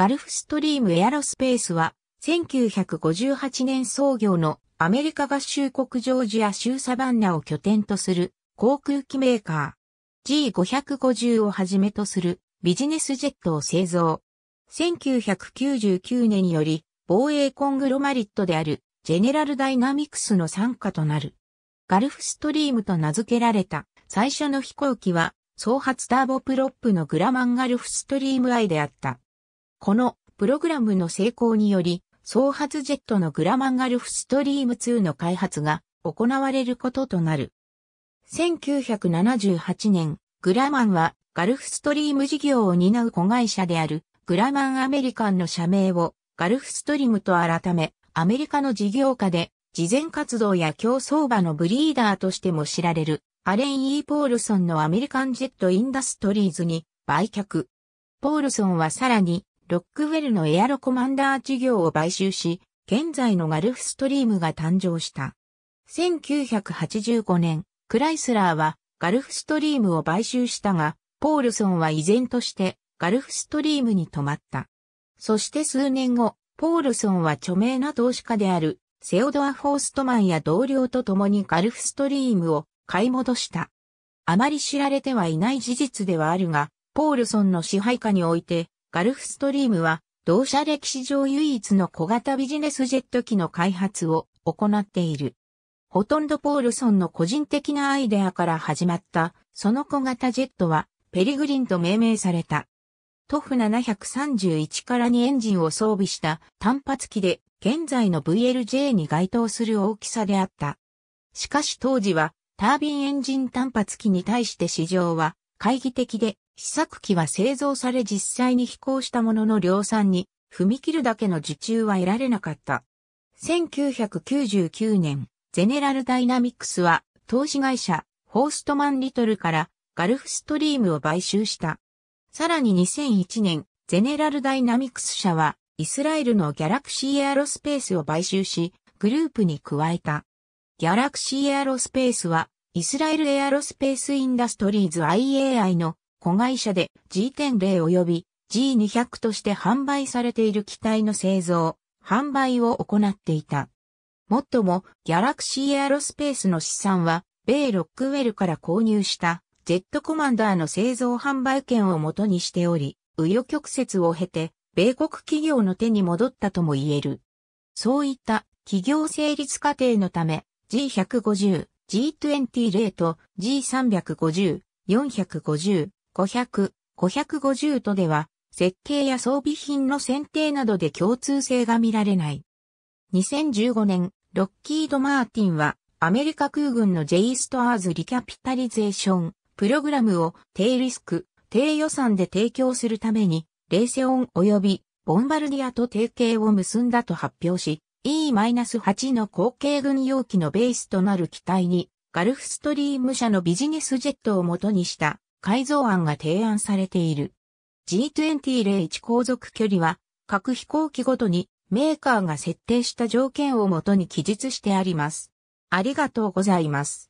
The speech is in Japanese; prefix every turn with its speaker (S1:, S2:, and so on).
S1: ガルフストリームエアロスペースは、1958年創業のアメリカ合衆国ジョージア州サバンナを拠点とする航空機メーカー G550 をはじめとするビジネスジェットを製造。1999年より防衛コングロマリットであるジェネラルダイナミクスの参加となる。ガルフストリームと名付けられた最初の飛行機は創発ターボプロップのグラマンガルフストリーム I であった。このプログラムの成功により、創発ジェットのグラマンガルフストリーム2の開発が行われることとなる。1978年、グラマンはガルフストリーム事業を担う子会社であるグラマンアメリカンの社名をガルフストリームと改め、アメリカの事業家で、事前活動や競争場のブリーダーとしても知られる、アレン・イー・ポールソンのアメリカンジェット・インダストリーズに売却。ポールソンはさらに、ロックウェルのエアロコマンダー事業を買収し、現在のガルフストリームが誕生した。1985年、クライスラーはガルフストリームを買収したが、ポールソンは依然としてガルフストリームに泊まった。そして数年後、ポールソンは著名な投資家であるセオドア・フォーストマンや同僚と共にガルフストリームを買い戻した。あまり知られてはいない事実ではあるが、ポールソンの支配下においてガルフストリームは、同社歴史上唯一の小型ビジネスジェット機の開発を行っている。ほとんどポールソンの個人的なアイデアから始まった、その小型ジェットは、ペリグリンと命名された。トフ731から2エンジンを装備した単発機で、現在の VLJ に該当する大きさであった。しかし当時は、タービンエンジン単発機に対して市場は、懐疑的で、試作機は製造され実際に飛行したものの量産に踏み切るだけの受注は得られなかった。1999年、ゼネラルダイナミックスは投資会社ホーストマンリトルからガルフストリームを買収した。さらに2001年、ゼネラルダイナミクス社はイスラエルのギャラクシーエアロスペースを買収し、グループに加えた。ギャラクシーエアロスペースはイスラエルエアロスペースインダストリーズ IAI の子会社で G10 及び G200 として販売されている機体の製造、販売を行っていた。もっとも、ギャラクシーエアロスペースの資産は、米ロックウェルから購入した、ジェットコマンダーの製造販売権を元にしており、紆余曲折を経て、米国企業の手に戻ったとも言える。そういった企業成立過程のため、G150、G20 例と G350、450、500、550とでは、設計や装備品の選定などで共通性が見られない。2015年、ロッキード・マーティンは、アメリカ空軍の J ストアーズ・リキャピタリゼーション、プログラムを低リスク、低予算で提供するために、レーセオン及びボンバルディアと提携を結んだと発表し、E-8 の後継軍用機のベースとなる機体に、ガルフストリーム社のビジネスジェットを元にした改造案が提案されている。G20-01 航続距離は、各飛行機ごとにメーカーが設定した条件をもとに記述してあります。ありがとうございます。